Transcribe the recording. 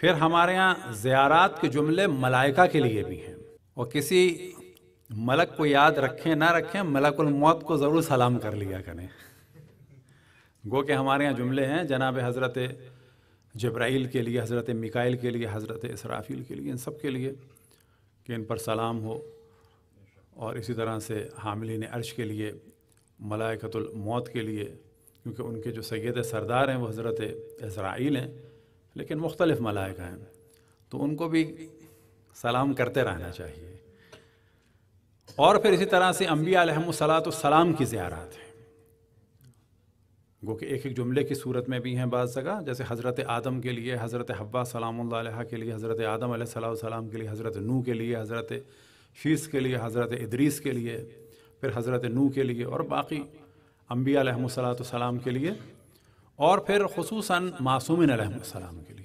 फिर हमारे यहाँ ज़्यारात के जुमले मलाइका के लिए भी हैं और किसी मलक को याद रखें ना रखें मलकुल मौत को ज़रूर सलाम कर लिया करें गो के हमारे यहाँ जुमले हैं जनाब हज़रत जब्राइल के लिए हज़रत मिकाइल के लिए हज़रत इसराफील के लिए इन सब के लिए कि इन पर सलाम हो और इसी तरह से हामिलीन अर्श के लिए मलाइकतुल मौत के लिए क्योंकि उनके जो सैद सरदार हैं वो हज़रत इसराइल हैं लेकिन मुख्तलिफ मलाइका हैं तो उनको भी सलाम करते रहना चाहिए और फिर इसी तरह से अम्बिया सलाम की ज़्यारत है गो कि एक एक जुमले की सूरत में भी हैं बाज़ जगह जैसे हज़रत आदम के लिए हज़रत हब्बा सलाम के लिए हज़रत आदम सलाम के लिए हज़रत नू के लिए हज़रत शीस के लिए हज़रत इदरीस के लिए फिर हज़रत नू के लिए और बाकी अम्बिया सलाम के लिए और फिर खसूस मासूम के